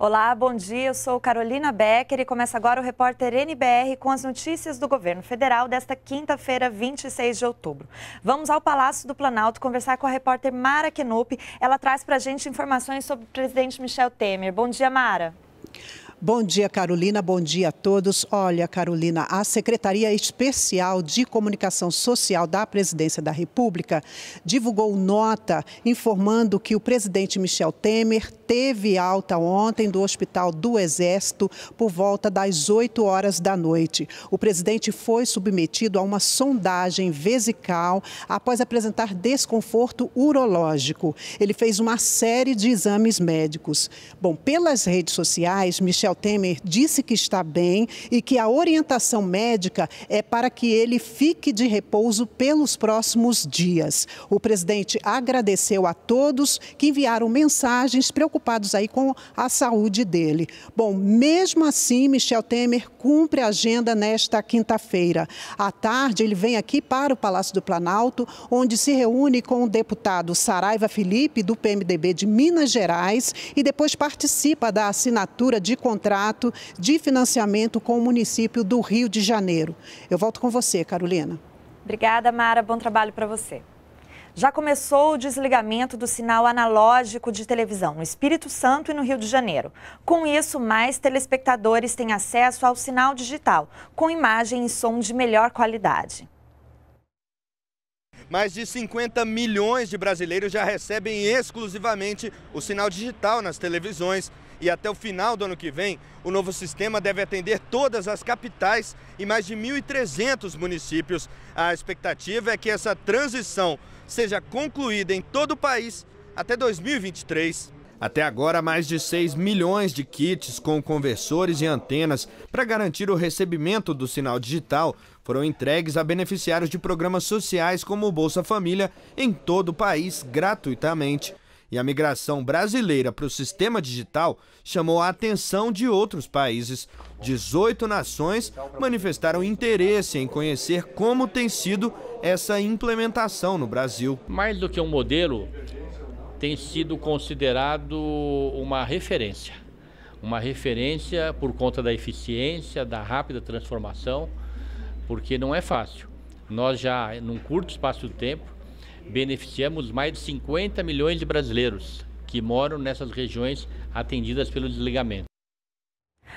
Olá, bom dia. Eu sou Carolina Becker e começa agora o repórter NBR com as notícias do governo federal desta quinta-feira, 26 de outubro. Vamos ao Palácio do Planalto conversar com a repórter Mara Kenup. Ela traz para a gente informações sobre o presidente Michel Temer. Bom dia, Mara. Bom dia, Carolina. Bom dia a todos. Olha, Carolina, a Secretaria Especial de Comunicação Social da Presidência da República divulgou nota informando que o presidente Michel Temer teve alta ontem do Hospital do Exército por volta das 8 horas da noite. O presidente foi submetido a uma sondagem vesical após apresentar desconforto urológico. Ele fez uma série de exames médicos. Bom, pelas redes sociais, Michel Michel Temer disse que está bem e que a orientação médica é para que ele fique de repouso pelos próximos dias. O presidente agradeceu a todos que enviaram mensagens preocupados aí com a saúde dele. Bom, mesmo assim, Michel Temer cumpre a agenda nesta quinta-feira. À tarde, ele vem aqui para o Palácio do Planalto, onde se reúne com o deputado Saraiva Felipe, do PMDB de Minas Gerais, e depois participa da assinatura de contrato contrato de financiamento com o município do Rio de Janeiro. Eu volto com você, Carolina. Obrigada, Mara. Bom trabalho para você. Já começou o desligamento do sinal analógico de televisão no Espírito Santo e no Rio de Janeiro. Com isso, mais telespectadores têm acesso ao sinal digital, com imagem e som de melhor qualidade. Mais de 50 milhões de brasileiros já recebem exclusivamente o sinal digital nas televisões e até o final do ano que vem, o novo sistema deve atender todas as capitais e mais de 1.300 municípios. A expectativa é que essa transição seja concluída em todo o país até 2023. Até agora, mais de 6 milhões de kits com conversores e antenas para garantir o recebimento do sinal digital foram entregues a beneficiários de programas sociais como o Bolsa Família em todo o país gratuitamente e a migração brasileira para o sistema digital chamou a atenção de outros países. 18 nações manifestaram interesse em conhecer como tem sido essa implementação no Brasil. Mais do que um modelo, tem sido considerado uma referência. Uma referência por conta da eficiência, da rápida transformação, porque não é fácil. Nós já, num curto espaço de tempo, beneficiamos mais de 50 milhões de brasileiros que moram nessas regiões atendidas pelo desligamento.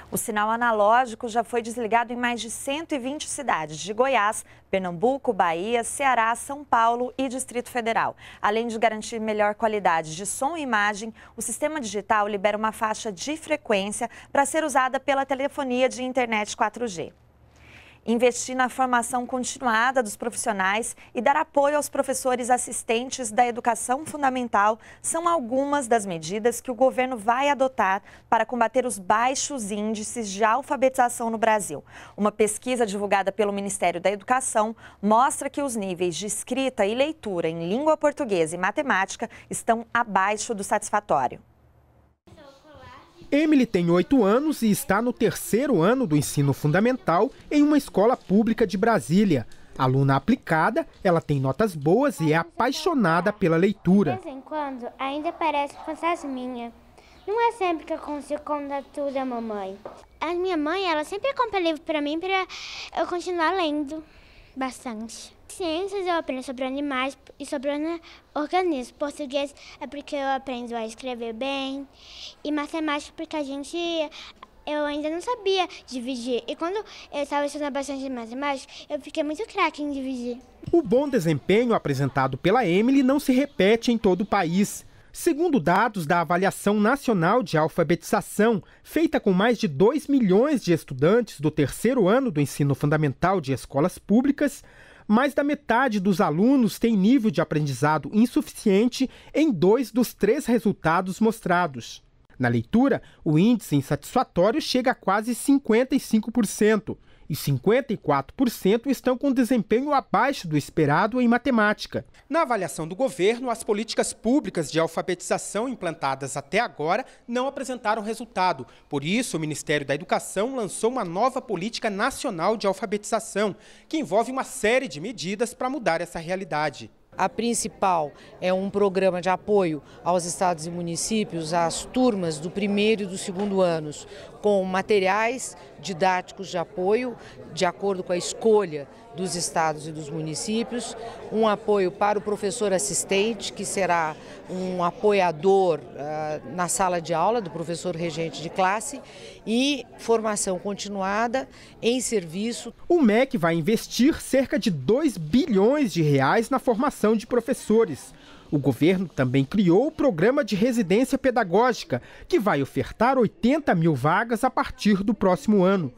O sinal analógico já foi desligado em mais de 120 cidades de Goiás, Pernambuco, Bahia, Ceará, São Paulo e Distrito Federal. Além de garantir melhor qualidade de som e imagem, o sistema digital libera uma faixa de frequência para ser usada pela telefonia de internet 4G investir na formação continuada dos profissionais e dar apoio aos professores assistentes da educação fundamental são algumas das medidas que o governo vai adotar para combater os baixos índices de alfabetização no Brasil. Uma pesquisa divulgada pelo Ministério da Educação mostra que os níveis de escrita e leitura em língua portuguesa e matemática estão abaixo do satisfatório. Emily tem 8 anos e está no terceiro ano do ensino fundamental em uma escola pública de Brasília. Aluna aplicada, ela tem notas boas e é apaixonada pela leitura. De vez em quando, ainda parece fantasminha. Não é sempre que eu consigo contar tudo à mamãe. A minha mãe, ela sempre compra livro para mim para eu continuar lendo bastante. Ciências eu aprendo sobre animais e sobre organismos. Português é porque eu aprendo a escrever bem. E matemática porque a gente eu ainda não sabia dividir. E quando eu estava estudando bastante matemática, eu fiquei muito craque em dividir. O bom desempenho apresentado pela Emily não se repete em todo o país. Segundo dados da Avaliação Nacional de Alfabetização, feita com mais de 2 milhões de estudantes do terceiro ano do ensino fundamental de escolas públicas, mais da metade dos alunos tem nível de aprendizado insuficiente em dois dos três resultados mostrados. Na leitura, o índice insatisfatório chega a quase 55%, e 54% estão com desempenho abaixo do esperado em matemática. Na avaliação do governo, as políticas públicas de alfabetização implantadas até agora não apresentaram resultado. Por isso, o Ministério da Educação lançou uma nova política nacional de alfabetização, que envolve uma série de medidas para mudar essa realidade. A principal é um programa de apoio aos estados e municípios, às turmas do primeiro e do segundo anos, com materiais, didáticos de apoio, de acordo com a escolha dos estados e dos municípios, um apoio para o professor assistente, que será um apoiador uh, na sala de aula do professor regente de classe, e formação continuada em serviço. O MEC vai investir cerca de 2 bilhões de reais na formação de professores o governo também criou o programa de residência pedagógica, que vai ofertar 80 mil vagas a partir do próximo ano.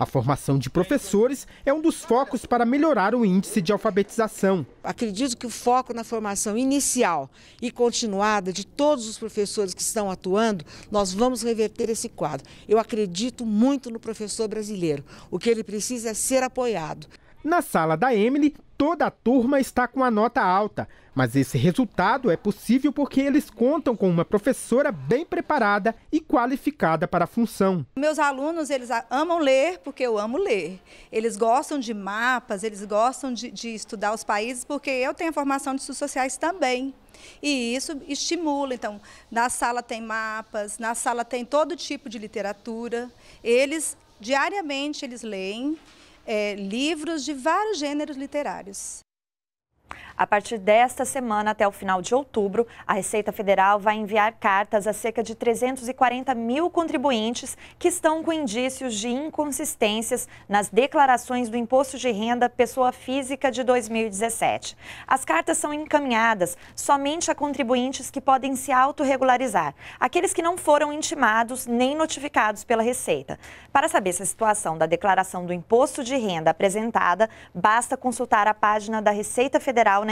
A formação de professores é um dos focos para melhorar o índice de alfabetização. Acredito que o foco na formação inicial e continuada de todos os professores que estão atuando, nós vamos reverter esse quadro. Eu acredito muito no professor brasileiro. O que ele precisa é ser apoiado. Na sala da Emily, toda a turma está com a nota alta, mas esse resultado é possível porque eles contam com uma professora bem preparada e qualificada para a função. Meus alunos, eles amam ler porque eu amo ler. Eles gostam de mapas, eles gostam de, de estudar os países porque eu tenho a formação de estudos sociais também. E isso estimula. Então, na sala tem mapas, na sala tem todo tipo de literatura. Eles, diariamente, eles leem é, livros de vários gêneros literários. A partir desta semana até o final de outubro, a Receita Federal vai enviar cartas a cerca de 340 mil contribuintes que estão com indícios de inconsistências nas declarações do Imposto de Renda Pessoa Física de 2017. As cartas são encaminhadas somente a contribuintes que podem se autorregularizar, aqueles que não foram intimados nem notificados pela Receita. Para saber se a situação da declaração do Imposto de Renda apresentada, basta consultar a página da Receita Federal na